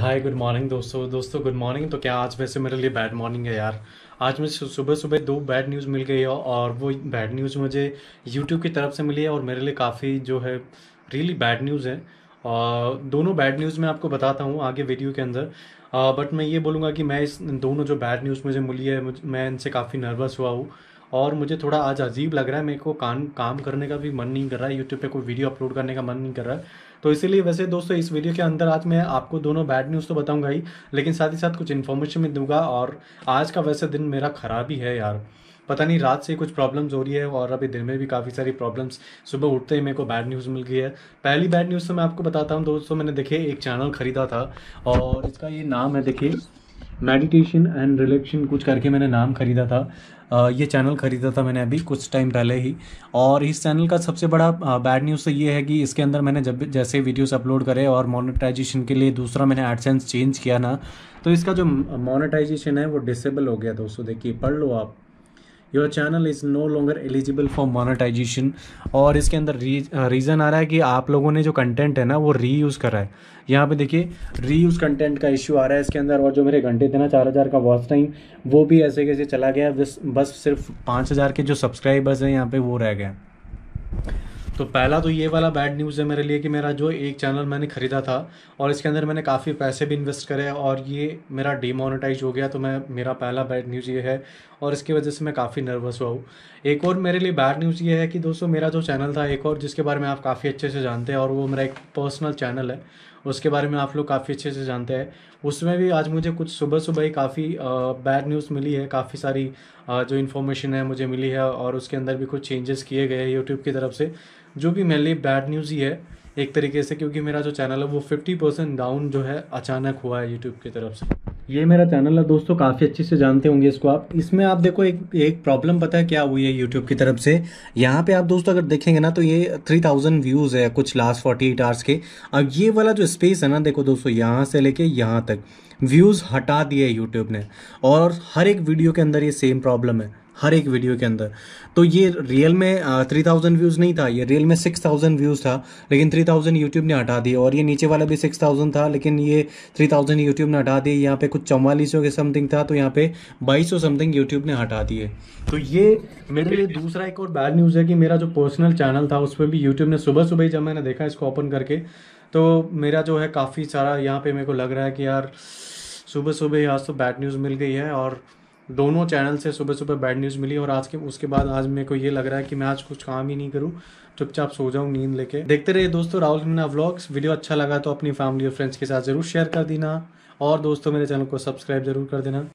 hi good morning दोस्तों दोस्तों good morning तो क्या आज वैसे मेरे लिए बैड मॉर्निंग है यार आज मुझे सुबह सुबह दो बैड न्यूज़ मिल गई है और वो बैड न्यूज़ मुझे यूट्यूब की तरफ से मिली है और मेरे लिए काफ़ी जो है रियली बैड न्यूज़ है और दोनों बैड न्यूज़ मैं आपको बताता हूँ आगे वीडियो के अंदर बट मैं ये बोलूँगा कि मैं इस दोनों जो बैड न्यूज़ मुझे मिली है मैं इनसे काफ़ी नर्वस हुआ हूँ और मुझे थोड़ा आज अजीब लग रहा है मेरे को काम काम करने का भी मन नहीं कर रहा है यूट्यूब पे कोई वीडियो अपलोड करने का मन नहीं कर रहा है तो इसीलिए वैसे दोस्तों इस वीडियो के अंदर आज मैं आपको दोनों बैड न्यूज़ तो बताऊंगा ही लेकिन साथ ही साथ कुछ इन्फॉर्मेशन भी दूंगा और आज का वैसे दिन मेरा ख़राब ही है यार पता नहीं रात से कुछ प्रॉब्लम्स हो रही है और अभी दिन में भी काफ़ी सारी प्रॉब्लम्स सुबह उठते ही मेरे को बैड न्यूज़ मिल गई है पहली बैड न्यूज़ तो मैं आपको बताता हूँ दोस्तों मैंने देखिए एक चैनल ख़रीदा था और इसका ये नाम है देखिए मेडिटेशन एंड रिलेक्शन कुछ करके मैंने नाम खरीदा था ये चैनल खरीदा था मैंने अभी कुछ टाइम पहले ही और इस चैनल का सबसे बड़ा बैड न्यूज़ तो ये है कि इसके अंदर मैंने जब जैसे वीडियोस अपलोड करे और मोनेटाइजेशन के लिए दूसरा मैंने एडसेंस चेंज किया ना तो इसका जो मोनेटाइजेशन है वो डिसेबल हो गया दोस्तों देखिए पढ़ लो आप your channel is no longer eligible for monetisation और इसके अंदर रीज़न uh, आ रहा है कि आप लोगों ने जो कंटेंट है ना वो री यूज़ करा है यहाँ पे देखिए री यूज़ कंटेंट का इशू आ रहा है इसके अंदर और जो मेरे घंटे थे ना चार हज़ार का वॉच टाइम वो भी ऐसे कैसे चला गया बस बस सिर्फ पाँच हज़ार के जो सब्सक्राइबर्स हैं यहाँ पर वो रह गए तो पहला तो ये वाला बैड न्यूज़ है मेरे लिए कि मेरा जो एक चैनल मैंने ख़रीदा था और इसके अंदर मैंने काफ़ी पैसे भी इन्वेस्ट करे और ये मेरा डीमोनेटाइज हो गया तो मैं मेरा पहला बैड न्यूज़ ये है और इसकी वजह से मैं काफ़ी नर्वस हुआ हूँ एक और मेरे लिए बैड न्यूज़ ये है कि दोस्तों मेरा जो चैनल था एक और जिसके बारे में आप काफ़ी अच्छे से जानते हैं और वो मेरा एक पर्सनल चैनल है उसके बारे में आप लोग काफ़ी अच्छे से जानते हैं उसमें भी आज मुझे कुछ सुबह सुबह ही काफ़ी बैड न्यूज़ मिली है काफ़ी सारी जो इन्फॉर्मेशन है मुझे मिली है और उसके अंदर भी कुछ चेंजेस किए गए हैं यूट्यूब की तरफ से जो भी मेरे लिए बैड न्यूज़ ही है एक तरीके से क्योंकि मेरा जो चैनल है वो फिफ्टी परसेंट डाउन जो है अचानक हुआ है यूट्यूब की तरफ से ये मेरा चैनल है दोस्तों काफ़ी अच्छे से जानते होंगे इसको आप इसमें आप देखो एक एक प्रॉब्लम पता है क्या हुई है यूट्यूब की तरफ से यहाँ पे आप दोस्तों अगर देखेंगे ना तो ये थ्री थाउजेंड व्यूज़ है कुछ लास्ट फोर्टी एट आवर्स के अब ये वाला जो स्पेस है ना देखो दोस्तों यहाँ से लेके यहाँ तक व्यूज़ हटा दिए यूट्यूब ने और हर एक वीडियो के अंदर ये सेम प्रॉब्लम है हर एक वीडियो के अंदर तो ये रियल में थ्री थाउजेंड व्यूज़ नहीं था ये रियल में सिक्स थाउजेंड व्यूज़ था लेकिन थ्री थाउजेंड यूट्यूब ने हटा दिया और ये नीचे वाला भी सिक्स थाउजेंड था लेकिन ये थ्री थाउजेंड यूट्यूब ने हटा दिए यहाँ पे कुछ चौवालीस के समथिंग था तो यहाँ पे बाईस समथिंग यूट्यूब ने हटा दिए तो ये मेरे लिए दूसरा एक और बैड न्यूज़ है कि मेरा जो पर्सनल चैनल था उसमें भी यूट्यूब ने सुबह सुबह जब मैंने देखा इसको ओपन करके तो मेरा जो है काफ़ी सारा यहाँ पे मेरे को लग रहा है कि यार सुबह सुबह आज तो बैड न्यूज़ मिल गई है और दोनों चैनल से सुबह सुबह बैड न्यूज़ मिली और आज के उसके बाद आज मेरे को ये लग रहा है कि मैं आज कुछ काम ही नहीं करूँ चुपचाप सो जाऊँ नींद लेके देखते रहिए दोस्तों राहुल मीना व्लॉग्स वीडियो अच्छा लगा तो अपनी फैमिली और फ्रेंड्स के साथ ज़रूर शेयर कर देना और दोस्तों मेरे चैनल को सब्सक्राइब जरूर कर देना